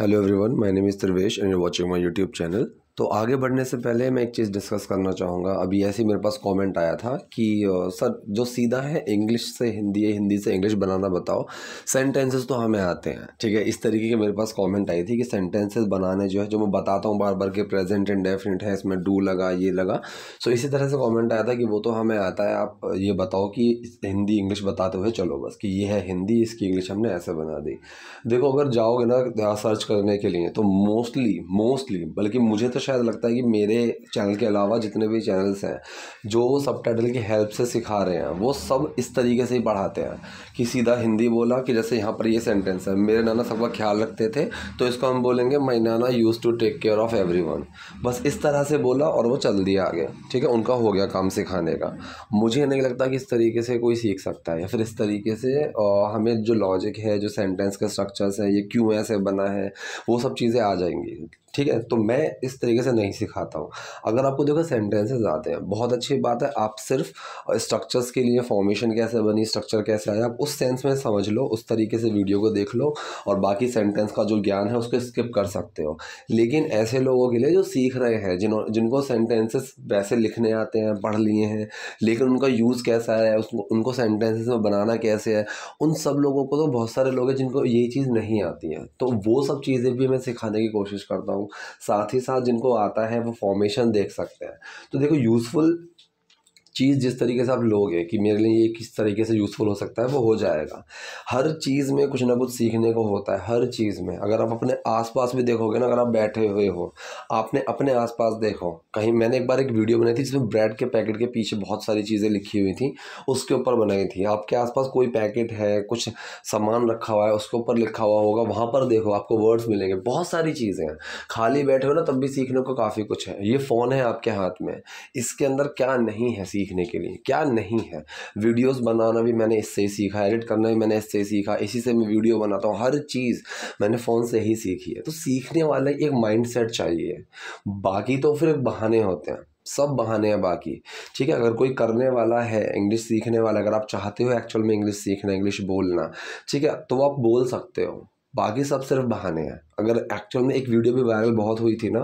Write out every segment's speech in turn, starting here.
Hello everyone, my name is Trivesh and you're watching my YouTube channel. तो आगे बढ़ने से पहले मैं एक चीज़ डिस्कस करना चाहूँगा अभी ऐसे ही मेरे पास कमेंट आया था कि सर जो सीधा है इंग्लिश से हिंदी है हिंदी से इंग्लिश बनाना बताओ सेंटेंसेस तो हमें आते हैं ठीक है इस तरीके के मेरे पास कमेंट आई थी कि सेंटेंसेस बनाने जो है जो मैं बताता हूँ बार बार के प्रेजेंट एंड डेफिनेट है इसमें डू लगा ये लगा सो इसी तरह से कॉमेंट आया था कि वो तो हमें आता है आप ये बताओ कि हिंदी इंग्लिश बताते हुए चलो बस कि ये है हिंदी इसकी इंग्लिश हमने ऐसे बना दी देखो अगर जाओगे ना सर्च करने के लिए तो मोस्टली मोस्टली बल्कि मुझे तो तो शायद लगता है कि मेरे चैनल के अलावा जितने भी चैनल्स हैं जो सब टाइटल की हेल्प से सिखा रहे हैं वो सब इस तरीके से ही पढ़ाते हैं कि सीधा हिंदी बोला कि जैसे यहाँ पर ये सेंटेंस है मेरे नाना सबका ख्याल रखते थे तो इसको हम बोलेंगे माई नाना use to take care of every बस इस तरह से बोला और वो चल दिया आगे ठीक है उनका हो गया काम सिखाने का मुझे नहीं लगता कि इस तरीके से कोई सीख सकता है या फिर इस तरीके से हमें जो लॉजिक है जो सेंटेंस के स्ट्रक्चर्स हैं ये क्यों ऐसे बना है वो सब चीज़ें आ जाएंगी ठीक है तो मैं इस तरीके से नहीं सिखाता हूँ अगर आपको देखो सेंटेंसेज आते हैं बहुत अच्छी बात है आप सिर्फ स्ट्रक्चर्स के लिए फॉर्मेशन कैसे बनी स्ट्रक्चर कैसे आया आप उस सेंस में समझ लो उस तरीके से वीडियो को देख लो और बाकी सेंटेंस का जो ज्ञान है उसको स्किप कर सकते हो लेकिन ऐसे लोगों के लिए जो सीख रहे हैं जिन जिनको सेंटेंसेस वैसे लिखने आते हैं पढ़ लिए हैं लेकिन उनका यूज़ कैसा है उसको उनको सेंटेंसेस में बनाना कैसे है उन सब लोगों को तो बहुत सारे लोग हैं जिनको ये चीज़ नहीं आती है तो वो सब चीज़ें भी मैं सिखाने की कोशिश करता हूँ हूँ साथ ही साथ जिनको आता है वो फॉर्मेशन देख सकते हैं तो देखो यूज़फुल चीज़ जिस तरीके से आप लोगे कि मेरे लिए ये किस तरीके से यूज़फुल हो सकता है वो हो जाएगा हर चीज़ में कुछ ना कुछ सीखने को होता है हर चीज़ में अगर आप अपने आसपास भी देखोगे ना अगर आप बैठे हुए हो आपने अपने आसपास देखो कहीं मैंने एक बार एक वीडियो बनाई थी जिसमें ब्रेड के पैकेट के पीछे बहुत सारी चीज़ें लिखी हुई थी उसके ऊपर बनाई थी आपके आसपास कोई पैकेट है कुछ सामान रखा हुआ है उसके ऊपर लिखा हुआ होगा वहाँ पर देखो आपको वर्ड्स मिलेंगे बहुत सारी चीज़ें हैं खाली बैठे हो ना तब भी सीखने को काफ़ी कुछ है ये फ़ोन है आपके हाथ में इसके अंदर क्या नहीं है सीखने के लिए क्या नहीं है वीडियोस बनाना भी मैंने इससे ही सीखा एडिट करना भी मैंने इससे ही सीखा इसी से मैं वीडियो बनाता हूँ हर चीज़ मैंने फ़ोन से ही सीखी है तो सीखने वाला एक सेट चाहिए बाकी तो फिर बहाने होते हैं सब बहाने हैं बाकी ठीक है अगर कोई करने वाला है इंग्लिश सीखने वाला अगर आप चाहते हो एक्चुअल में इंग्लिश सीखना इंग्लिश बोलना ठीक है तो आप बोल सकते हो बाकी सब सिर्फ बहाने हैं अगर एक्चुअल में एक वीडियो भी वायरल बहुत हुई थी ना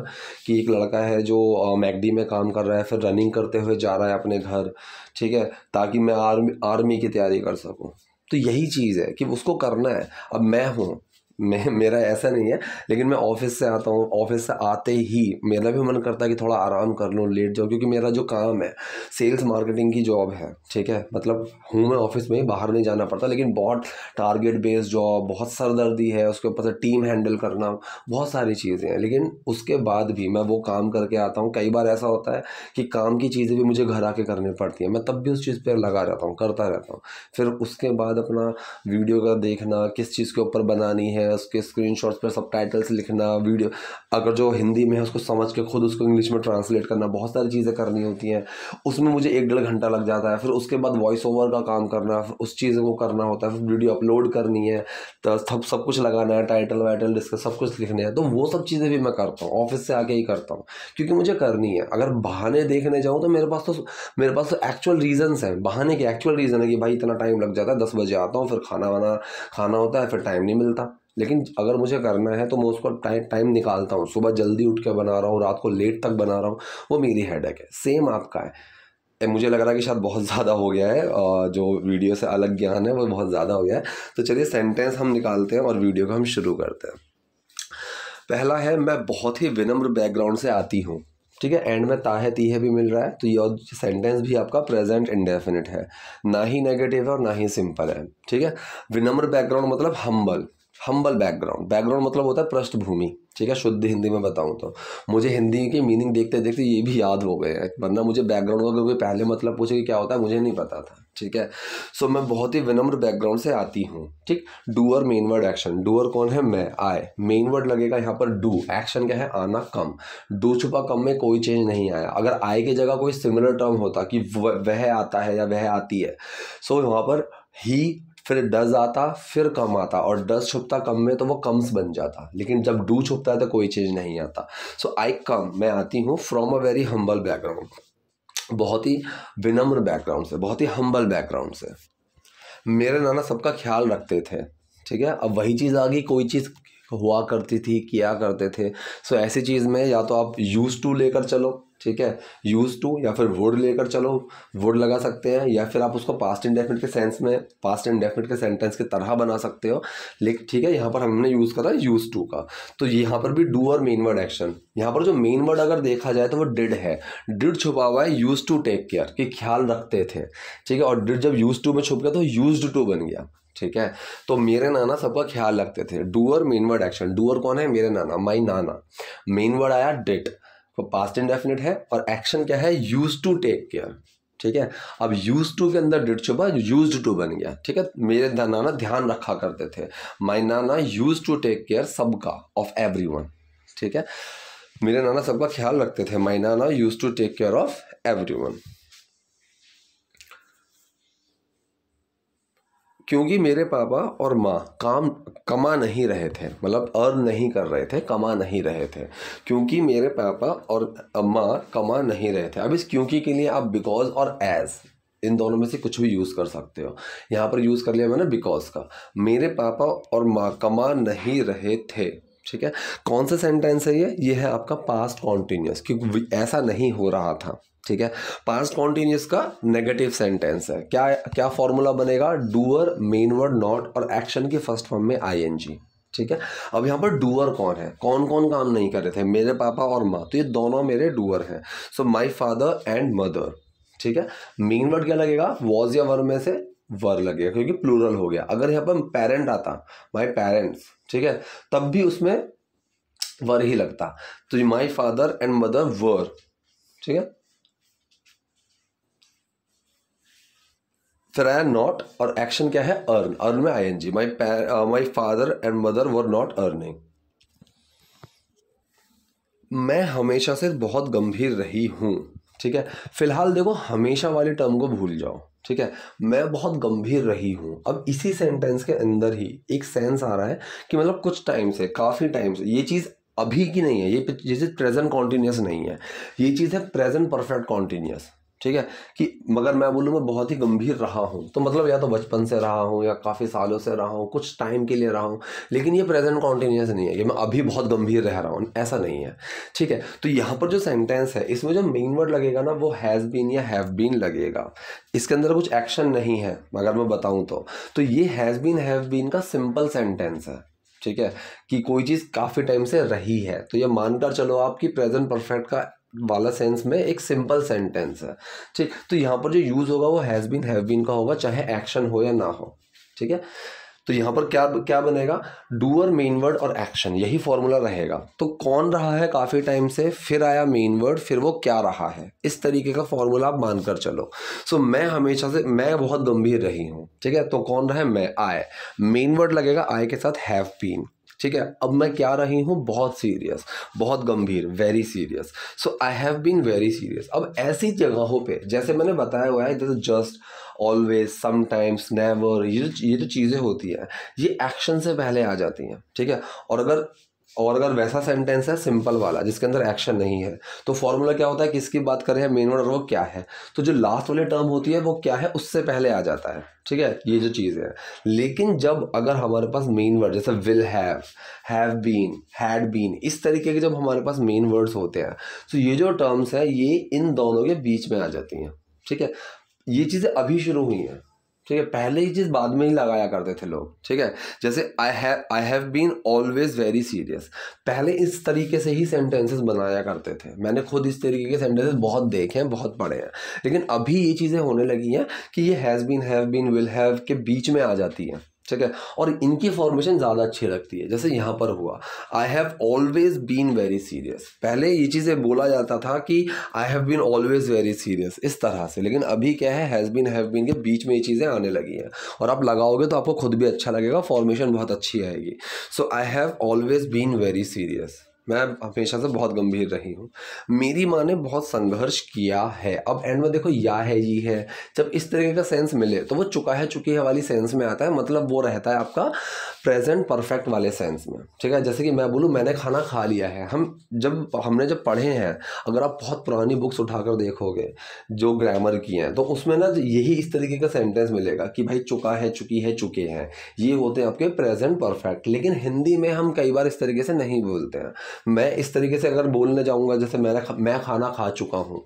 कि एक लड़का है जो मैगडी में काम कर रहा है फिर रनिंग करते हुए जा रहा है अपने घर ठीक है ताकि मैं आर्मी आर्मी की तैयारी कर सकूँ तो यही चीज़ है कि उसको करना है अब मैं हूँ मैं मेरा ऐसा नहीं है लेकिन मैं ऑफिस से आता हूँ ऑफिस से आते ही मेरा भी मन करता है कि थोड़ा आराम कर लूँ लेट जाऊँ क्योंकि मेरा जो काम है सेल्स मार्केटिंग की जॉब है ठीक है मतलब हूँ मैं ऑफिस में बाहर नहीं जाना पड़ता लेकिन बहुत टारगेट बेस्ड जॉब बहुत सरदर्दी है उसके ऊपर से टीम हैंडल करना बहुत सारी चीज़ें हैं लेकिन उसके बाद भी मैं वो काम करके आता हूँ कई बार ऐसा होता है कि काम की चीज़ें भी मुझे घर आके करनी पड़ती हैं मैं तब भी उस चीज़ पर लगा रहता हूँ करता रहता हूँ फिर उसके बाद अपना वीडियो का देखना किस चीज़ के ऊपर बनानी है है उसके स्क्रीन शॉट्स पर सब टाइटल्स लिखना वीडियो अगर जो हिंदी में है उसको समझ के खुद उसको इंग्लिश में ट्रांसलेट करना बहुत सारी चीज़ें करनी होती हैं उसमें मुझे एक डेढ़ घंटा लग जाता है फिर उसके बाद वॉइस ओवर का काम करना फिर उस चीज़ को करना होता है फिर वीडियो अपलोड करनी है तो सब सब कुछ लगाना है टाइटल वाइटल डिस्कस सब कुछ लिखने हैं तो वो सब चीज़ें भी मैं करता हूँ ऑफिस से आके ही करता हूँ क्योंकि मुझे करनी है अगर बहाने देखने जाऊँ तो मेरे पास तो मेरे पास तो एक्चुअल रीज़न्स हैं बहाने के एक्चुअल रीज़न है कि भाई इतना टाइम लग जाता है दस बजे आता हूँ फिर खाना वाना खाना होता है फिर टाइम नहीं मिलता लेकिन अगर मुझे करना है तो मैं उसको टाइम टाइम निकालता हूँ सुबह जल्दी उठ के बना रहा हूँ रात को लेट तक बना रहा हूँ वो मेरी हेड है सेम आपका है मुझे लग रहा है कि शायद बहुत ज़्यादा हो गया है जो वीडियो से अलग ज्ञान है वो बहुत ज़्यादा हो गया है तो चलिए सेंटेंस हम निकालते हैं और वीडियो को हम शुरू करते हैं पहला है मैं बहुत ही विनम्र बैकग्राउंड से आती हूँ ठीक है एंड में ताहे तीहे भी मिल रहा है तो ये सेंटेंस भी आपका प्रेजेंट इंडेफिनिट है ना ही नेगेटिव है और ना ही सिंपल है ठीक है विनम्र बैकग्राउंड मतलब हम्बल हम्बल बैकग्राउंड बैकग्राउंड मतलब होता है पृष्ठभूमि ठीक है शुद्ध हिंदी में बताऊँ तो मुझे हिंदी की मीनिंग देखते देखते ये भी याद हो गए हैं वरना मुझे बैकग्राउंड का क्योंकि पहले मतलब पूछे कि क्या होता है मुझे नहीं पता था ठीक है सो so, मैं बहुत ही विनम्र बैकग्राउंड से आती हूँ ठीक doer main word action doer कौन है मैं आए मेन वर्ड लगेगा यहाँ पर डू एक्शन क्या है आना कम डू छुपा कम में कोई चेंज नहीं आया अगर आए की जगह कोई सिमिलर टर्म होता कि वह आता है या वह आती है सो so, यहाँ पर ही फिर डज आता फिर कम आता और डज छुपता कम में तो वो कम्स बन जाता लेकिन जब डू छुपता है तो कोई चीज़ नहीं आता सो आई कम मैं आती हूँ from a very humble background बहुत ही विनम्र बैकग्राउंड से बहुत ही हम्बल बैकग्राउंड से मेरे नाना सबका ख्याल रखते थे ठीक है अब वही चीज़ आ गई कोई चीज़ हुआ करती थी किया करते थे सो ऐसी चीज़ में या तो आप यूज़ टू लेकर चलो ठीक है यूज़ टू या फिर वुड लेकर चलो वुड लगा सकते हैं या फिर आप उसको पास्ट इंडेफिनिट के सेंस में पास्ट इंडेफिनिट के सेंटेंस की तरह बना सकते हो लेकिन ठीक है यहाँ पर हमने यूज़ करा यूज़ टू का तो यहाँ पर भी डू और मेन वर्ड एक्शन यहाँ पर जो मेन वर्ड अगर देखा जाए तो वो डिड है डिड छुपा हुआ है यूज़ टू टेक केयर कि ख्याल रखते थे ठीक है और डिड जब यूज़ टू में छुप गया तो यूज टू बन गया ठीक है तो मेरे नाना सबका ख्याल रखते थे doer main word action doer कौन है मेरे नाना माई नाना मेन वर्ड आया डिट वो पास्ट इंडेफिनिट है और एक्शन क्या है यूज टू टेक केयर ठीक है अब यूज टू के अंदर डिट चुबा यूज टू बन गया ठीक है मेरे नाना ध्यान रखा करते थे माई नाना यूज टू टेक केयर सबका ऑफ एवरी वन ठीक है मेरे नाना सबका ख्याल रखते थे माई नाना use to take care of every one क्योंकि मेरे पापा और माँ काम कमा नहीं रहे थे मतलब अर्न नहीं कर रहे थे कमा नहीं रहे थे क्योंकि मेरे पापा और माँ कमा नहीं रहे थे अब इस क्योंकि के लिए आप बिकॉज और एज इन दोनों में से कुछ भी यूज़ कर सकते हो यहाँ पर यूज़ कर लिया मैंने बिकॉज का मेरे पापा और माँ कमा नहीं रहे थे ठीक है कौन सा सेंटेंस है ये ये है आपका पास्ट कॉन्टिन्यूस क्योंकि ऐसा नहीं हो रहा था ठीक है पास्ट कॉन्टिन्यूस का नेगेटिव सेंटेंस है क्या क्या फॉर्मूला बनेगा डूअर मेन वर्ड नॉट और एक्शन की फर्स्ट फॉर्म में आईएनजी ठीक है अब यहाँ पर डूअर कौन है कौन कौन काम नहीं कर रहे थे मेरे पापा और माँ तो ये दोनों मेरे डूअर हैं so my father and mother ठीक है मेन वर्ड क्या लगेगा वॉज या वर में से वर लगेगा क्योंकि प्लूरल हो गया अगर यहाँ पर पेरेंट आता माई पेरेंट्स ठीक है तब भी उसमें वर ही लगता तो my father and mother were ठीक है फिर आया नॉट और एक्शन क्या है अर्न अर्न में I N G my my father and mother were not earning मैं हमेशा से बहुत गंभीर रही हूँ ठीक है फिलहाल देखो हमेशा वाले टर्म को भूल जाओ ठीक है मैं बहुत गंभीर रही हूँ अब इसी सेंटेंस के अंदर ही एक सेंस आ रहा है कि मतलब कुछ टाइम से काफ़ी टाइम से ये चीज़ अभी की नहीं है ये ये चीज़ प्रेजेंट कॉन्टिन्यूस नहीं है ये चीज़ है प्रेजेंट परफेक्ट कॉन्टीन्यूस ठीक है कि मगर मैं बोलूँ मैं बहुत ही गंभीर रहा हूँ तो मतलब या तो बचपन से रहा हूँ या काफ़ी सालों से रहा हूँ कुछ टाइम के लिए रहा हूँ लेकिन ये प्रेजेंट कॉन्टीन्यूस नहीं है ये मैं अभी बहुत गंभीर रह रहा हूँ ऐसा नहीं है ठीक है तो यहाँ पर जो सेंटेंस है इसमें जो मेन वर्ड लगेगा ना वो हैज़ बीन या हैव बीन लगेगा इसके अंदर कुछ एक्शन नहीं है मगर मैं बताऊँ तो, तो ये हैज़ बीन हैव बीन का सिंपल सेंटेंस है ठीक है कि कोई चीज़ काफ़ी टाइम से रही है तो ये मानकर चलो आप कि प्रेजेंट परफेक्ट का वाला सेंस में एक सिंपल सेंटेंस है ठीक तो यहाँ पर जो यूज़ होगा वो हैज़ बीन हैव बीन का होगा चाहे एक्शन हो या ना हो ठीक है तो यहाँ पर क्या क्या बनेगा डूअर मेन वर्ड और एक्शन यही फॉर्मूला रहेगा तो कौन रहा है काफ़ी टाइम से फिर आया मेन वर्ड फिर वो क्या रहा है इस तरीके का फॉर्मूला आप मानकर चलो सो so, मैं हमेशा से मैं बहुत गंभीर रही हूँ ठीक है तो कौन रहा है मैं आए मेन वर्ड लगेगा आय के साथ हैव बीन ठीक है अब मैं क्या रही हूँ बहुत सीरियस बहुत गंभीर very serious so I have been very serious अब ऐसी जगहों पे जैसे मैंने बताया हुआ है जैसे जस्ट ऑलवेज समटाइम्स नेवर ये जो ये जो चीज़ें होती हैं ये एक्शन से पहले आ जाती हैं ठीक है और अगर और अगर वैसा सेंटेंस है सिंपल वाला जिसके अंदर एक्शन नहीं है तो फॉर्मूला क्या होता है किसकी बात कर रहे हैं मेन वर्ड और वो क्या है तो जो लास्ट वाली टर्म होती है वो क्या है उससे पहले आ जाता है ठीक है ये जो चीज़ है लेकिन जब अगर हमारे पास मेन वर्ड जैसे will have have been had been इस तरीके के जब हमारे पास मेन वर्ड्स होते हैं तो ये जो टर्म्स हैं ये इन दोनों के बीच में आ जाती हैं ठीक है ये चीज़ें अभी शुरू हुई हैं ठीक है पहले ही चीज़ बाद में ही लगाया करते थे लोग ठीक है जैसे I have I have been always very serious पहले इस तरीके से ही सेंटेंसेस बनाया करते थे मैंने खुद इस तरीके के सेंटेंसेस बहुत देखे हैं बहुत पढ़े हैं लेकिन अभी ये चीज़ें होने लगी हैं कि ये has been have been will have के बीच में आ जाती हैं ठीक है और इनकी फॉर्मेशन ज़्यादा अच्छी लगती है जैसे यहाँ पर हुआ I have always been very serious पहले ये चीज़ें बोला जाता था कि I have been always very serious इस तरह से लेकिन अभी क्या है हैज़ बीन हैव बीन के बीच में ये चीज़ें आने लगी हैं और आप लगाओगे तो आपको खुद भी अच्छा लगेगा फॉर्मेशन बहुत अच्छी आएगी so I have always been very serious मैं हमेशा से बहुत गंभीर रही हूँ मेरी माँ ने बहुत संघर्ष किया है अब एंड में देखो या है ये है जब इस तरीके का सेंस मिले तो वो चुका है चुकी है वाली सेंस में आता है मतलब वो रहता है आपका प्रेजेंट परफेक्ट वाले सेंस में ठीक है जैसे कि मैं बोलूँ मैंने खाना खा लिया है हम जब हमने जब पढ़े हैं अगर आप बहुत पुरानी बुक्स उठाकर देखोगे जो ग्रामर की हैं तो उसमें ना यही इस तरीके का सेंटेंस मिलेगा कि भाई चुका है चुकी है चुके हैं ये होते हैं आपके प्रेजेंट परफेक्ट लेकिन हिंदी में हम कई बार इस तरीके से नहीं बोलते हैं मैं इस तरीके से अगर बोलने जाऊंगा जैसे मैंने मैं खाना खा चुका हूँ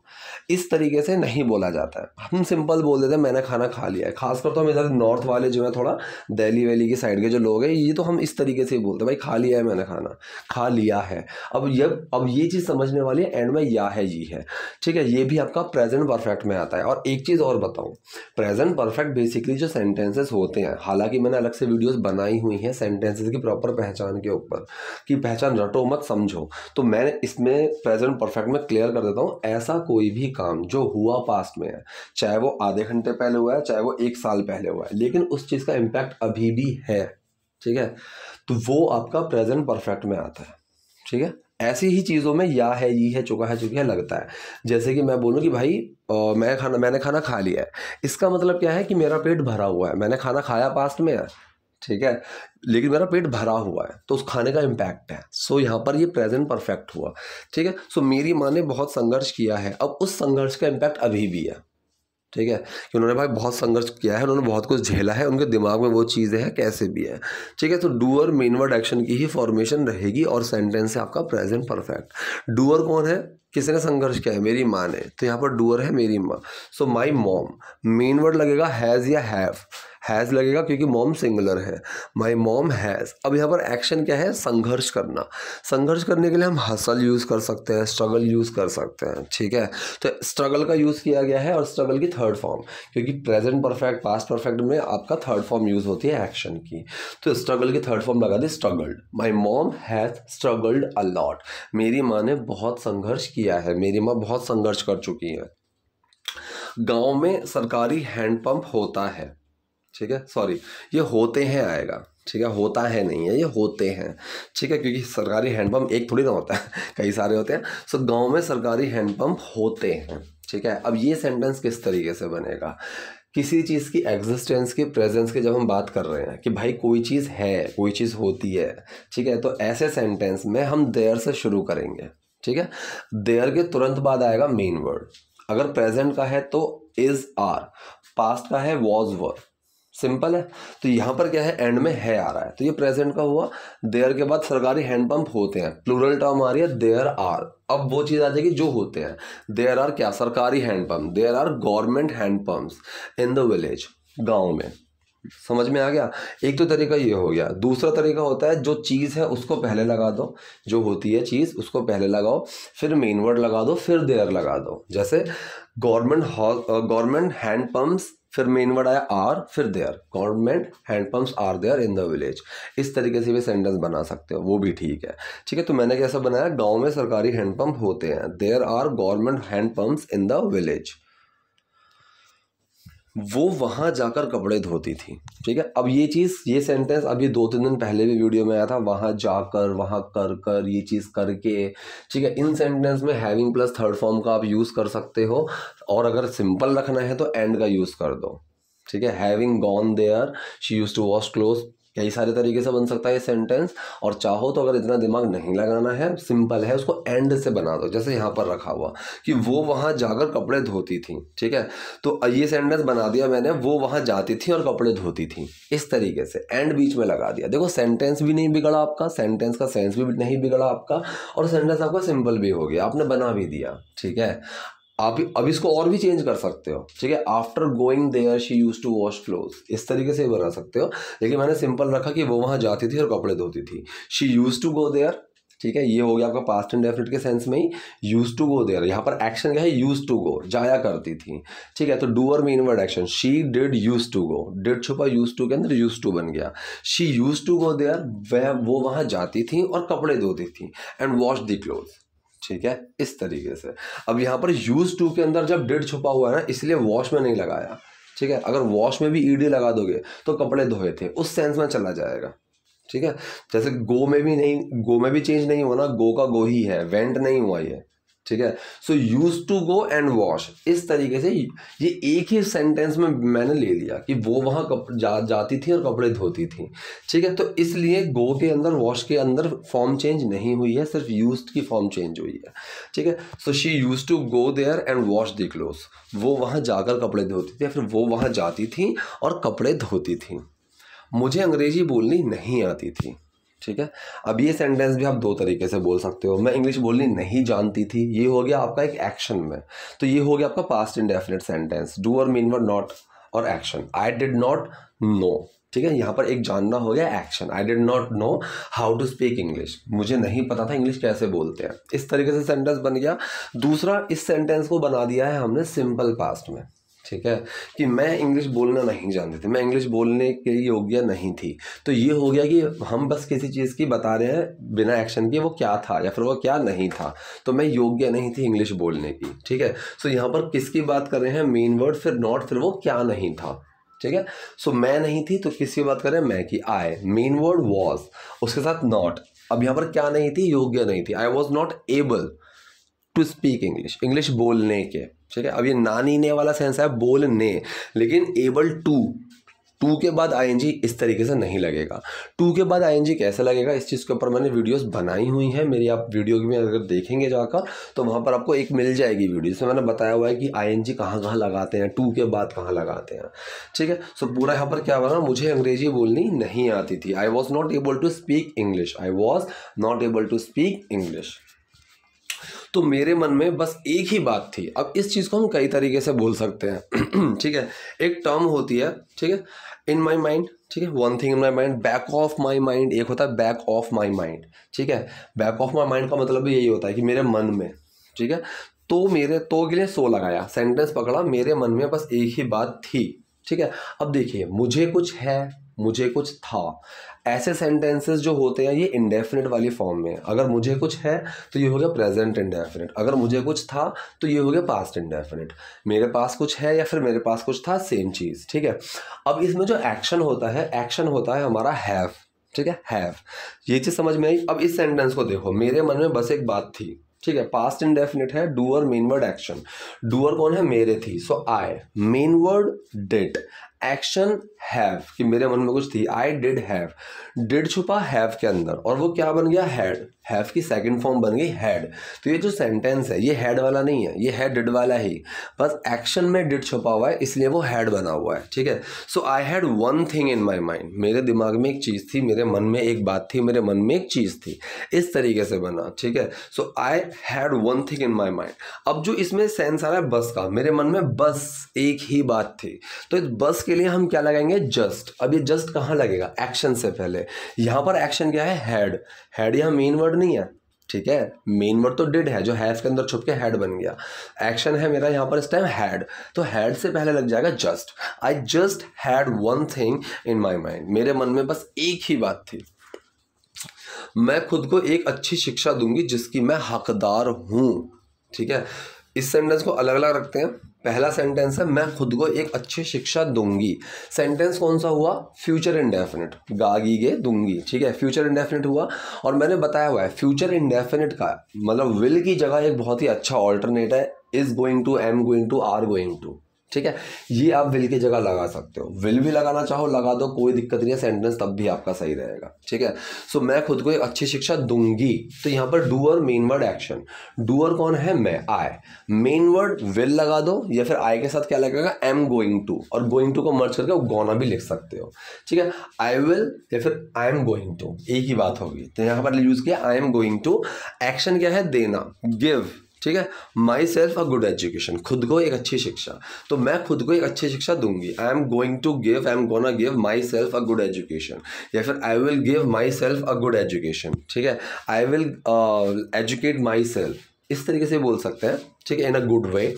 इस तरीके से नहीं बोला जाता है हम सिंपल बोल देते हैं मैंने खाना खा लिया है खासकर तो हम इधर नॉर्थ वाले जो है थोड़ा दिल्ली वैली की साइड के जो लोग हैं ये तो हम इस तरीके से ही बोलते हैं भाई खा लिया है मैंने खाना खा लिया है अब ये अब ये चीज़ समझने वाली है एंड में या है ये है ठीक है ये भी आपका प्रेजेंट परफेक्ट में आता है और एक चीज़ और बताऊँ प्रेजेंट परफेक्ट बेसिकली जो सेंटेंसेस होते हैं हालांकि मैंने अलग से वीडियोज बनाई हुई हैं सेंटेंसेज की प्रॉपर पहचान के ऊपर कि पहचान रटो मत समझ समझो तो मैं इसमें प्रेजेंट परफेक्ट में क्लियर कर देता हूँ ऐसा कोई भी काम जो हुआ पास्ट में है चाहे वो आधे घंटे पहले हुआ है चाहे वो एक साल पहले हुआ है लेकिन उस चीज़ का इम्पैक्ट अभी भी है ठीक है तो वो आपका प्रेजेंट परफेक्ट में आता है ठीक है ऐसी ही चीज़ों में या है ये है चुका है चुकी है लगता है जैसे कि मैं बोलूँ कि भाई आ, मैं खाना मैंने खाना खा लिया है इसका मतलब क्या है कि मेरा पेट भरा हुआ है मैंने खाना खाया पास्ट में है ठीक है लेकिन मेरा पेट भरा हुआ है तो उस खाने का इम्पैक्ट है सो so, यहाँ पर ये प्रेजेंट परफेक्ट हुआ ठीक है सो so, मेरी माँ ने बहुत संघर्ष किया है अब उस संघर्ष का इम्पैक्ट अभी भी है ठीक है कि उन्होंने भाई बहुत संघर्ष किया है उन्होंने बहुत कुछ झेला है उनके दिमाग में वो चीज़ें हैं कैसे भी है ठीक है तो डूअर मेनवर्ड एक्शन की ही फॉर्मेशन रहेगी और सेंटेंस है आपका प्रेजेंट परफेक्ट डूअर कौन है किसी ने संघर्ष किया है मेरी माँ ने तो यहाँ पर डूअर है मेरी माँ सो माई मॉम मेनवर्ड लगेगा हैज़ या हैव हैज़ लगेगा क्योंकि मॉम सिंगुलर है माई मॉम हैज़ अब यहाँ पर एक्शन क्या है संघर्ष करना संघर्ष करने के लिए हम हसल यूज़ कर सकते हैं स्ट्रगल यूज़ कर सकते हैं ठीक है तो स्ट्रगल का यूज़ किया गया है और स्ट्रगल की थर्ड फॉर्म क्योंकि प्रेजेंट परफेक्ट पास्ट परफेक्ट में आपका थर्ड फॉर्म यूज़ होती है एक्शन की तो स्ट्रगल की थर्ड फॉर्म लगा दी struggled my mom has struggled a lot मेरी माँ ने बहुत संघर्ष किया है मेरी माँ बहुत संघर्ष कर चुकी है गांव में सरकारी हैंडपंप होता है ठीक है सॉरी ये होते हैं आएगा ठीक है होता है नहीं है ये होते हैं ठीक है क्योंकि सरकारी हैंडपम्प एक थोड़ी ना होता है कई सारे होते हैं सो गांव में सरकारी हैंडपम्प होते हैं ठीक है अब ये सेंटेंस किस तरीके से बनेगा किसी चीज़ की एग्जिस्टेंस की प्रेजेंस की जब हम बात कर रहे हैं कि भाई कोई चीज़ है कोई चीज़ होती है ठीक है तो ऐसे सेंटेंस में हम देयर से शुरू करेंगे ठीक है देयर के तुरंत बाद आएगा मेन वर्ड अगर प्रेजेंट का है तो इज़ आर पास्ट का है वॉज वर्ड सिंपल है तो यहाँ पर क्या है एंड में है आ रहा है तो ये प्रेजेंट का हुआ देयर के बाद सरकारी हैंडपंप होते हैं प्लूरल टर्म आ रही है देयर आर अब वो चीज़ आ जाएगी जो होते हैं देयर आर क्या सरकारी hand pump there are government hand pumps in the village गाँव में समझ में आ गया एक तो तरीका ये हो गया दूसरा तरीका होता है जो चीज़ है उसको पहले लगा दो जो होती है चीज़ उसको पहले लगाओ फिर मेन वर्ड लगा दो फिर देयर लगा दो जैसे गवर्नमेंट गवर्नमेंट हैंडपम्प्स फिर मेन वर्ड आया आर फिर there government hand pumps are there in the village इस तरीके से भी सेंटेंस बना सकते हो वो भी ठीक है ठीक है तो मैंने कैसा बनाया गांव में सरकारी हैंडपम्प होते हैं there are government hand pumps in the village वो वहाँ जाकर कपड़े धोती थी ठीक है अब ये चीज़ ये सेंटेंस अभी दो तीन दिन पहले भी वीडियो में आया था वहाँ जाकर वहां कर कर ये चीज़ करके ठीक है इन सेंटेंस में हैविंग प्लस थर्ड फॉर्म का आप यूज़ कर सकते हो और अगर सिंपल रखना है तो एंड का यूज़ कर दो ठीक है having gone there she use to wash clothes यही सारे तरीके से बन सकता है ये सेंटेंस और चाहो तो अगर इतना दिमाग नहीं लगाना है सिंपल है उसको एंड से बना दो जैसे यहाँ पर रखा हुआ कि वो वहाँ जाकर कपड़े धोती थी ठीक है तो ये सेंटेंस बना दिया मैंने वो वहाँ जाती थी और कपड़े धोती थी इस तरीके से एंड बीच में लगा दिया देखो सेंटेंस भी नहीं बिगड़ा आपका सेंटेंस का सेंस भी नहीं बिगड़ा आपका और सेंटेंस आपका सिंपल भी हो गया आपने बना भी दिया ठीक है आप अब इसको और भी चेंज कर सकते हो ठीक है after going there she use to wash cloth इस तरीके से बना सकते हो लेकिन मैंने सिंपल रखा कि वो वहां जाती थी और कपड़े धोती थी she use to go there ठीक है ये हो गया आपका पास्ट एंड डेफिनेट के सेंस में ही यूज टू गो देयर यहाँ पर एक्शन क्या है यूज टू गो जाया करती थी ठीक है तो doer main word action she did use to go did छुपा यूज टू के अंदर यूज टू बन गया she use to go there वह वो वहाँ जाती थी और कपड़े धोती थी एंड वॉश दी क्लोथ ठीक है इस तरीके से अब यहाँ पर यूज टू के अंदर जब डेट छुपा हुआ है ना इसलिए वॉश में नहीं लगाया ठीक है अगर वॉश में भी ईडी लगा दोगे तो कपड़े धोए थे उस सेंस में चला जाएगा ठीक है जैसे गो में भी नहीं गो में भी चेंज नहीं हुआ ना गो का गो ही है वेंट नहीं हुआ ये ठीक है so use to go and wash इस तरीके से ये एक ही सेंटेंस में मैंने ले लिया कि वो वहाँ जा, जाती थी और कपड़े धोती थी ठीक है तो इसलिए गो के अंदर वॉश के अंदर फॉर्म चेंज नहीं हुई है सिर्फ यूज की फॉर्म चेंज हुई है ठीक है so she use to go there and wash the cloth वो वहाँ जाकर कपड़े धोती थी फिर वो वहाँ जाती थी और कपड़े धोती थी मुझे अंग्रेजी बोलनी नहीं आती थी ठीक है अब ये सेंटेंस भी आप दो तरीके से बोल सकते हो मैं इंग्लिश बोलनी नहीं जानती थी ये हो गया आपका एक एक्शन में तो ये हो गया आपका past indefinite sentence doer main word not और action I did not know ठीक है यहाँ पर एक जानना हो गया action I did not know how to speak English मुझे नहीं पता था इंग्लिश कैसे बोलते हैं इस तरीके से सेंटेंस बन गया दूसरा इस सेंटेंस को बना दिया है हमने सिंपल पास्ट में ठीक है कि मैं इंग्लिश बोलना नहीं जानती थी मैं इंग्लिश बोलने के योग्य नहीं थी तो ये हो गया कि हम बस किसी चीज़ की बता रहे हैं बिना एक्शन के वो क्या था या फिर वो क्या नहीं था तो मैं योग्य नहीं थी इंग्लिश बोलने की ठीक है सो so, यहाँ पर किसकी बात कर रहे हैं मेन वर्ड फिर नॉट फिर वो क्या नहीं था ठीक है सो मैं नहीं थी तो किसकी बात कर रहे हैं मैं कि आई मेन वर्ड वॉज उसके साथ नॉट अब यहाँ पर क्या नहीं थी योग्य नहीं थी I was not able to speak English English बोलने के ठीक है अब ये नानी ने वाला सेंस है बोल ने लेकिन एबल टू टू के बाद आईएनजी इस तरीके से नहीं लगेगा टू के बाद आईएनजी कैसे लगेगा इस चीज़ के ऊपर मैंने वीडियोस बनाई हुई हैं मेरी आप वीडियो में अगर देखेंगे जाकर तो वहाँ पर आपको एक मिल जाएगी वीडियो इसमें मैंने बताया हुआ है कि आईएनजी कहाँ कहाँ लगाते हैं टू के बाद कहाँ लगाते हैं ठीक है सो पूरा यहाँ पर क्या बना मुझे अंग्रेजी बोलनी नहीं आती थी I was not able to speak English I was not able to speak English तो मेरे मन में बस एक ही बात थी अब इस चीज़ को हम कई तरीके से बोल सकते हैं ठीक है एक टर्म होती है ठीक है इन माई माइंड ठीक है one thing in my mind back of my mind एक होता है बैक ऑफ माई माइंड ठीक है बैक ऑफ माई माइंड का मतलब यही होता है कि मेरे मन में ठीक है तो मेरे तो के लिए सो लगाया सेंटेंस पकड़ा मेरे मन में बस एक ही बात थी ठीक है अब देखिए मुझे कुछ है मुझे कुछ था ऐसे सेंटेंसेस जो होते हैं ये इंडेफिनिट वाली फॉर्म में अगर मुझे कुछ है तो ये हो गया प्रेजेंट इंडेफिनिट अगर मुझे कुछ था तो ये हो गया पास्ट इंडेफिनिट मेरे पास कुछ है या फिर मेरे पास कुछ था सेम चीज़ ठीक है अब इसमें जो एक्शन होता है एक्शन होता है हमारा हैव ठीक है हैव ये चीज़ समझ में आई अब इस सेंटेंस को देखो मेरे मन में बस एक बात थी ठीक है पास्ट इंडेफिनिट है doer main word action doer कौन है मेरे थी so I main word did action have कि मेरे मन में कुछ थी आई डिड हैव डिड छुपा हैव के अंदर और वो क्या बन गया हैड हैव की सेकंड फॉर्म बन गई हैड तो ये जो सेंटेंस है ये हैड वाला नहीं है ये है डिड वाला ही बस एक्शन में डिड छुपा हुआ है इसलिए वो हैड बना हुआ है ठीक है so I had one thing in my mind मेरे दिमाग में एक चीज़ थी मेरे मन में एक बात थी मेरे मन में एक चीज़ थी इस तरीके से बना ठीक है so I had one thing in my mind अब जो इसमें सेंस आ रहा है बस का मेरे मन में बस एक ही बात थी तो इस बस के लिए हम क्या लगाएंगे जस्ट अब ये जस्ट कहाँ लगेगा एक्शन से पहले यहाँ पर एक्शन क्या है हैड हैड यहाँ मेन वर्ड नहीं है ठीक है मेन वर्ड तो डिड है जो हैव के अंदर छुप के हेड बन गया एक्शन है मेरा यहाँ पर इस टाइम हैड तो हैड से पहले लग जाएगा just I just had one thing in my mind मेरे मन में बस एक ही बात थी मैं खुद को एक अच्छी शिक्षा दूंगी जिसकी मैं हकदार हूं ठीक है इस सेंटेंस को अलग अलग रखते हैं पहला सेंटेंस है मैं खुद को एक अच्छी शिक्षा दूंगी सेंटेंस कौन सा हुआ फ्यूचर इंडेफिनिट गागी गे दूंगी ठीक है फ्यूचर इंडेफिनिट हुआ और मैंने बताया हुआ है फ्यूचर इंडेफिनिट का मतलब विल की जगह एक बहुत ही अच्छा ऑल्टरनेट है is going to am going to are going to ठीक है ये आप विल की जगह लगा सकते हो विल भी लगाना चाहो लगा दो कोई दिक्कत नहीं है सेंटेंस तब भी आपका सही रहेगा ठीक है सो so, मैं खुद को एक अच्छी शिक्षा दूंगी तो यहाँ पर doer main word action doer कौन है मैं आई मेन वर्ड विल लगा दो या फिर आई के साथ क्या लगेगा आई एम गोइंग टू और गोइंग टू को मर्ज करके गोना भी लिख सकते हो ठीक है आई विल या फिर आई एम गोइंग टू एक ही बात होगी तो यहाँ पर यूज़ किया I am going to action क्या है देना गिव ठीक है myself a good education खुद को एक अच्छी शिक्षा तो मैं खुद को एक अच्छी शिक्षा दूंगी I am going to give I am gonna give myself a good education या फिर I will give myself a good education ठीक है I will educate myself इस तरीके से बोल सकते हैं ठीक है इन अ गुड वे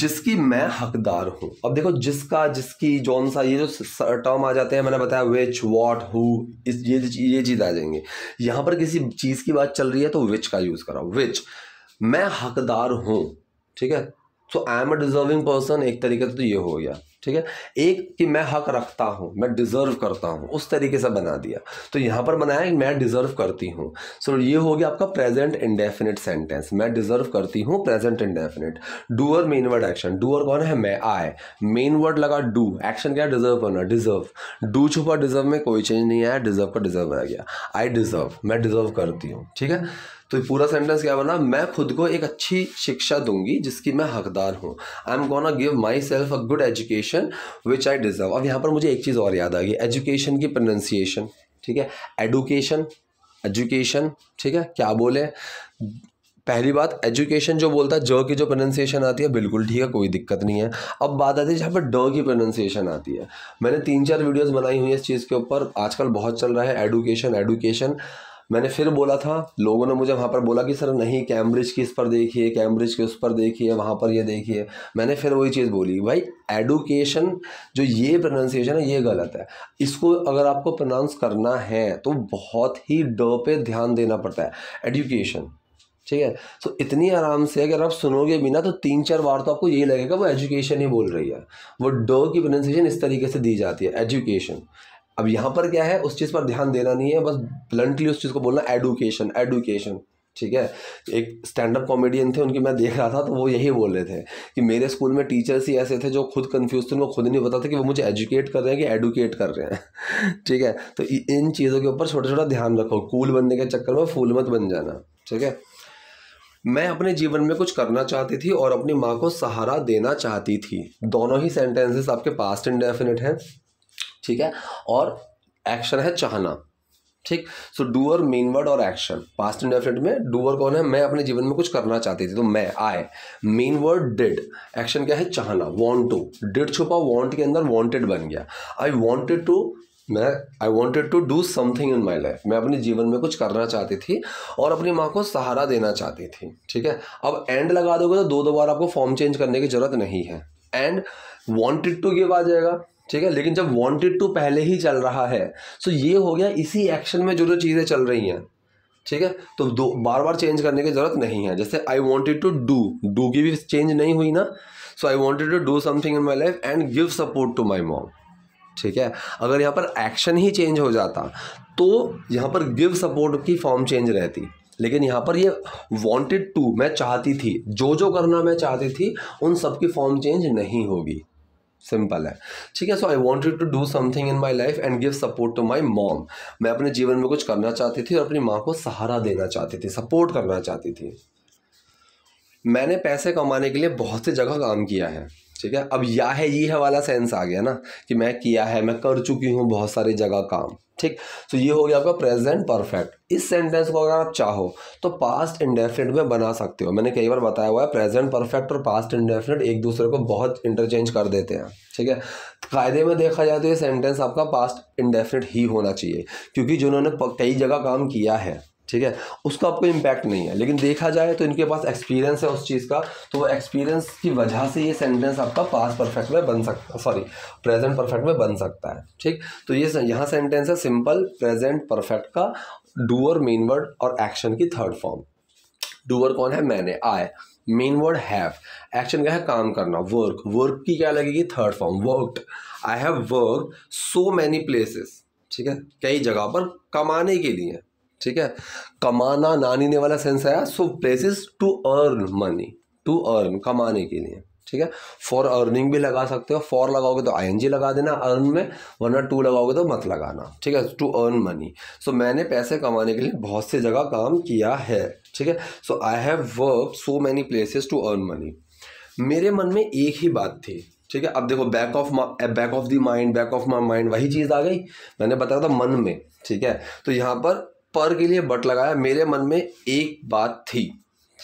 जिसकी मैं हकदार हूँ अब देखो जिसका जिसकी जौन सा ये जो टर्म आ जाते हैं मैंने बताया विच वॉट हु इस ये ये चीज़ आ जाएंगे यहाँ पर किसी चीज़ की बात चल रही है तो विच का यूज़ कराओ विच मैं हकदार हूँ ठीक है so I am a deserving person एक तरीके से तो ये हो गया ठीक है एक कि मैं हक रखता हूँ मैं डिज़र्व करता हूँ उस तरीके से बना दिया तो यहाँ पर बनाया मैं डिज़र्व करती हूँ सो so, ये हो गया आपका प्रेजेंट इंडेफिनिट सेंटेंस मैं डिज़र्व करती हूँ present indefinite doer main word action doer कौन है मैं आए मेन वर्ड लगा डू एक्शन क्या डिज़र्व करना डिज़र्व डू छुपा डिज़र्व में कोई चेंज नहीं आया डिज़र्व का डिज़र्व आ गया आई डिज़र्व मैं डिज़र्व करती हूँ ठीक है तो पूरा सेंटेंस क्या बना मैं खुद को एक अच्छी शिक्षा दूंगी जिसकी मैं हकदार हूँ I am gonna give myself a good education which I deserve अब यहाँ पर मुझे एक चीज़ और याद आ गई एजुकेशन की प्रोनाउंसिएशन ठीक है एडुकेशन एजुकेशन ठीक है क्या बोले पहली बात एजुकेशन जो बोलता है ज की जो प्रोनंसिएशन आती है बिल्कुल ठीक है कोई दिक्कत नहीं है अब बात आती है जहाँ पर ड की प्रोनंसिएशन आती है मैंने तीन चार वीडियोस बनाई हुई है इस चीज़ के ऊपर आजकल बहुत चल रहा है एडुकेशन एडुकेशन मैंने फिर बोला था लोगों ने मुझे वहाँ पर बोला कि सर नहीं कैम्ब्रिज की इस पर देखिए कैम्ब्रिज के उस पर देखिए वहाँ पर ये देखिए मैंने फिर वही चीज़ बोली भाई एडुकेशन जो ये प्रोनाउंसिएशन है ये गलत है इसको अगर आपको प्रोनाउंस करना है तो बहुत ही ड पे ध्यान देना पड़ता है एडुकेशन ठीक है तो इतनी आराम से अगर आप सुनोगे भी ना तो तीन चार बार तो आपको यही लगेगा वो एजुकेशन ही बोल रही है वो ड की प्रोनाउंसिएशन इस तरीके से दी जाती है एजुकेशन अब यहाँ पर क्या है उस चीज़ पर ध्यान देना नहीं है बस ब्लंटली उस चीज़ को बोलना एडुकेशन एडुकेशन ठीक है एक स्टैंड अप कॉमेडियन थे उनकी मैं देख रहा था तो वो यही बोल रहे थे कि मेरे स्कूल में टीचर्स ही ऐसे थे जो खुद कंफ्यूज थे उनको खुद नहीं पता था कि वो मुझे एजुकेट कर रहे हैं कि एडुकेट कर रहे हैं ठीक है तो इन चीज़ों के ऊपर छोटा छोटा ध्यान रखो कूल बनने के चक्कर में फूल मत बन जाना ठीक है मैं अपने जीवन में कुछ करना चाहती थी और अपनी माँ को सहारा देना चाहती थी दोनों ही सेंटेंसेस आपके पास्ट इंडेफिनिट हैं ठीक है और एक्शन है चाहना ठीक सो डूअर मेन वर्ड और एक्शन पास्ट इंडेफिनेट में डूअर कौन है मैं अपने जीवन में कुछ करना चाहती थी तो मैं I main word did action क्या है चाहना वॉन्ट टू डिड छुपा वॉन्ट के अंदर वॉन्टेड बन गया आई वॉन्टेड टू मैं I wanted to do something in my life मैं अपने जीवन में कुछ करना चाहती थी और अपनी माँ को सहारा देना चाहती थी ठीक है अब एंड लगा दोगे तो दो दो बार आपको फॉर्म चेंज करने की जरूरत नहीं है एंड वॉन्टेड टू गिव आ जाएगा ठीक है लेकिन जब वांटेड टू पहले ही चल रहा है सो ये हो गया इसी एक्शन में जो जो चीज़ें चल रही हैं ठीक है तो दो बार बार चेंज करने की ज़रूरत नहीं है जैसे I wanted to do do की भी चेंज नहीं हुई ना so I wanted to do something in my life and give support to my mom ठीक है अगर यहाँ पर एक्शन ही चेंज हो जाता तो यहाँ पर गिव सपोर्ट की फॉर्म चेंज रहती लेकिन यहाँ पर ये वांटेड टू मैं चाहती थी जो जो करना मैं चाहती थी उन सब की फॉर्म चेंज नहीं होगी सिंपल है ठीक है so I wanted to do something in my life and give support to my mom मैं अपने जीवन में कुछ करना चाहती थी और अपनी माँ को सहारा देना चाहती थी सपोर्ट करना चाहती थी मैंने पैसे कमाने के लिए बहुत सी जगह काम किया है ठीक है अब या है ये है वाला सेंस आ गया ना कि मैं किया है मैं कर चुकी हूँ बहुत सारी जगह काम ठीक तो ये हो गया आपका प्रेजेंट परफेक्ट इस सेंटेंस को अगर आप चाहो तो पास्ट इंडेफिनिट में बना सकते हो मैंने कई बार बताया हुआ है प्रेजेंट परफेक्ट और पास्ट इंडेफिनिट एक दूसरे को बहुत इंटरचेंज कर देते हैं ठीक है कायदे में देखा जाए तो ये सेंटेंस आपका पास्ट इंडेफिनिट ही होना चाहिए क्योंकि जिन्होंने कई जगह काम किया है ठीक है उसका आपको इम्पैक्ट नहीं है लेकिन देखा जाए तो इनके पास एक्सपीरियंस है उस चीज़ का तो वो एक्सपीरियंस की वजह से ये सेंटेंस आपका पास परफेक्ट में बन सकता सॉरी प्रेजेंट परफेक्ट में बन सकता है ठीक तो ये यहाँ सेंटेंस है सिंपल प्रेजेंट परफेक्ट का डूअर मेन वर्ड और एक्शन की थर्ड फॉर्म डूअर कौन है मैंने आए मेन वर्ड हैव एक्शन क्या है काम करना वर्क वर्क की क्या लगेगी third form worked I have work so many places ठीक है कई जगह पर कमाने के लिए ठीक है कमाना नानी ने वाला सेंस आया so places to earn money to earn कमाने के लिए ठीक है फॉर अर्निंग भी लगा सकते हो फॉर लगाओगे तो आई लगा देना अर्न में वरना टू लगाओगे तो मत लगाना ठीक है टू अर्न मनी सो मैंने पैसे कमाने के लिए बहुत से जगह काम किया है ठीक है so I have work so many places to earn money मेरे मन में एक ही बात थी ठीक है अब देखो back of back of the mind back of my mind वही चीज़ आ गई मैंने बताया था मन में ठीक है तो यहाँ पर पर के लिए बट लगाया मेरे मन में एक बात थी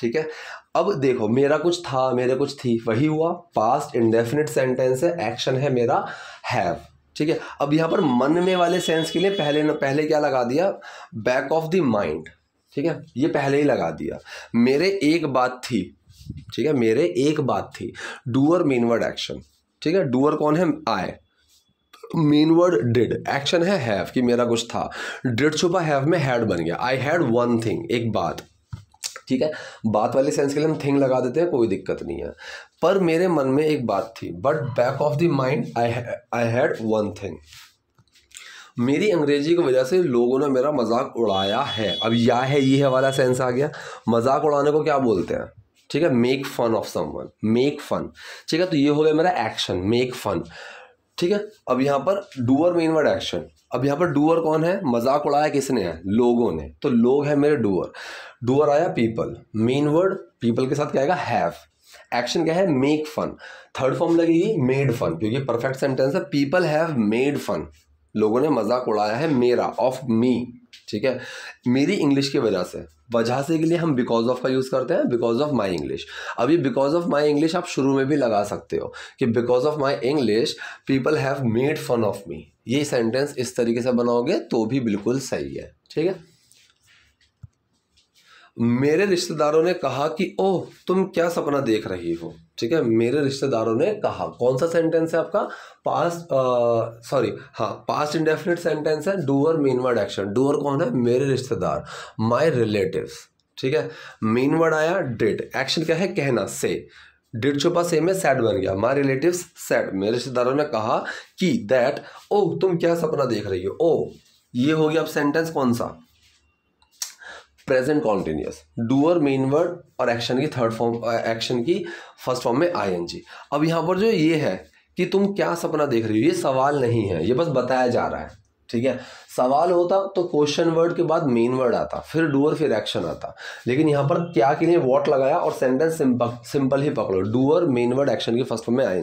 ठीक है अब देखो मेरा कुछ था मेरे कुछ थी वही हुआ पास्ट इंडेफिनिट सेंटेंस है एक्शन है मेरा हैव ठीक है अब यहाँ पर मन में वाले सेंस के लिए पहले न, पहले क्या लगा दिया बैक ऑफ द माइंड ठीक है ये पहले ही लगा दिया मेरे एक बात थी ठीक है मेरे एक बात थी डूअर मीनवर्ड एक्शन ठीक है डूअर कौन है I main word did action है हैव कि मेरा कुछ था डिड छुपा हैव में हैड बन गया आई हैड वन थिंग एक बात ठीक है बात वाले सेंस के लिए हम थिंग लगा देते हैं कोई दिक्कत नहीं है पर मेरे मन में एक बात थी but back of the mind I I had one thing मेरी अंग्रेजी की वजह से लोगों ने मेरा मजाक उड़ाया है अब या है ये है वाला सेंस आ गया मजाक उड़ाने को क्या बोलते हैं ठीक है make fun of someone make fun ठीक है तो ये हो गया मेरा एक्शन मेक फन ठीक है अब यहां पर डूअर मेन वर्ड एक्शन अब यहां पर डूअर कौन है मजाक उड़ाया किसने है लोगों ने तो लोग है मेरे डूअर डूअर आया पीपल मेन वर्ड पीपल के साथ क्या आएगा हैव एक्शन क्या है मेक फन थर्ड फॉर्म लगेगी मेड फन क्योंकि परफेक्ट सेंटेंस है पीपल हैव मेड फन लोगों ने मजाक उड़ाया है मेरा ऑफ मी ठीक है मेरी इंग्लिश की वजह से वजह से के लिए हम बिकॉज ऑफ का यूज़ करते हैं बिकॉज ऑफ माई इंग्लिश अभी बिकॉज ऑफ माई इंग्लिश आप शुरू में भी लगा सकते हो कि because of my English people have made fun of me ये सेंटेंस इस तरीके से बनाओगे तो भी बिल्कुल सही है ठीक है मेरे रिश्तेदारों ने कहा कि ओह तुम क्या सपना देख रही हो ठीक है मेरे रिश्तेदारों ने कहा कौन सा सेंटेंस है आपका पास्ट सॉरी हाँ पास्ट इंडेफिनिट सेंटेंस है डूअर मीनवर्ड एक्शन डूअर कौन है मेरे रिश्तेदार माय रिलेटिव्स ठीक है मीनवर्ड आया डिट एक्शन क्या है कहना से डिट छुपा से में सैड बन गया माई रिलेटिव सैड मेरे रिश्तेदारों ने कहा कि दैट ओह तुम क्या सपना देख रही हो ओ ये हो गया अब सेंटेंस कौन सा present continuous doer main word और एक्शन की थर्ड फॉर्म एक्शन की फर्स्ट फॉर्म में आई अब यहाँ पर जो ये है कि तुम क्या सपना देख रही हो ये सवाल नहीं है ये बस बताया जा रहा है ठीक है सवाल होता तो क्वेश्चन वर्ड के बाद मेन वर्ड आता फिर डूअर फिर एक्शन आता लेकिन यहाँ पर क्या के लिए वॉट लगाया और सेंटेंस सिंपल ही पकड़ो डूअर मेन वर्ड एक्शन के फर्स्ट फॉर्म में आई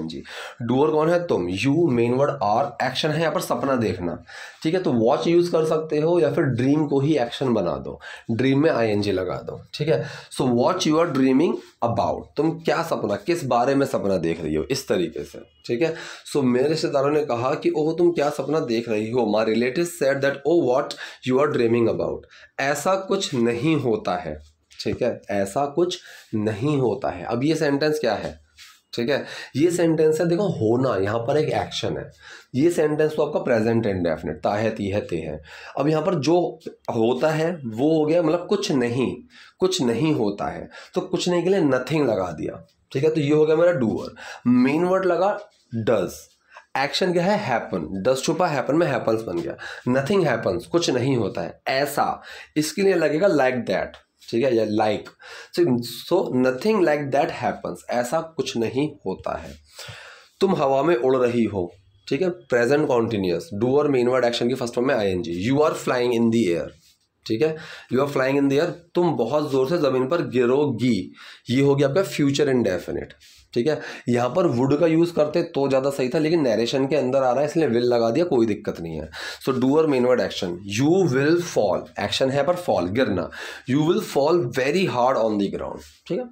डूअर कौन है तुम you main word are action है यहाँ पर सपना देखना ठीक है तो वॉच यूज़ कर सकते हो या फिर ड्रीम को ही एक्शन बना दो ड्रीम में आई लगा दो ठीक है so what you are dreaming about तुम क्या सपना किस बारे में सपना देख रही हो इस तरीके से ठीक है सो so, मेरे रिश्तेदारों ने कहा कि ओह तुम क्या सपना देख रही हो my relative said that oh what you are dreaming about ऐसा कुछ नहीं होता है ठीक है ऐसा कुछ नहीं होता है अब ये सेंटेंस क्या है ठीक है ये सेंटेंस है देखो होना यहाँ पर एक एक्शन है ये सेंटेंस तो आपका प्रेजेंट इंडेफिनेट ता ती है ते है अब यहाँ पर जो होता है वो हो गया मतलब कुछ नहीं कुछ नहीं होता है तो कुछ नहीं के लिए नथिंग लगा दिया ठीक है तो ये हो गया मेरा डूअर मेन वर्ड लगा डज एक्शन क्या है हैपन दस छुपा हैपन में हैपन्स बन गया नथिंग हैपन्स कुछ नहीं होता है ऐसा इसके लिए लगेगा लाइक दैट ठीक है या like so nothing like that happens ऐसा कुछ नहीं होता है तुम हवा में उड़ रही हो ठीक है प्रेजेंट कॉन्टिन्यूस डू और मेनवर्ड एक्शन की फर्स्ट फॉर्म में I N G you are flying in the air ठीक है you are flying in the air तुम बहुत जोर से जमीन पर गिरोगी ये हो गया आपका फ्यूचर इनडेफिनेट ठीक है यहाँ पर वुड का यूज़ करते तो ज़्यादा सही था लेकिन नरेशन के अंदर आ रहा है इसलिए विल लगा दिया कोई दिक्कत नहीं है so doer main word action you will fall action है पर फॉल गिरना you will fall very hard on the ground ठीक है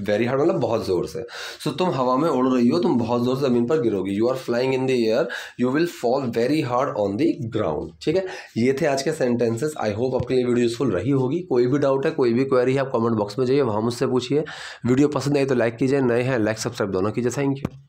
वेरी हार्ड मतलब बहुत ज़ोर से सो so, तुम हवा में उड़ रही हो तुम बहुत ज़ोर से ज़मीन पर गिरोगी you are flying in the air you will fall very hard on the ground ठीक है ये थे आज के सेंटेंसेस आई होप आपके लिए वीडियो यूजफुल रही होगी कोई भी डाउट है कोई भी क्वेरी है आप कमेंट बॉक्स में जाइए वहाँ मुझसे पूछिए वीडियो पसंद आई तो लाइक कीजिए नए हैं लाइक सब्सक्राइब दोनों कीजिए थैंक यू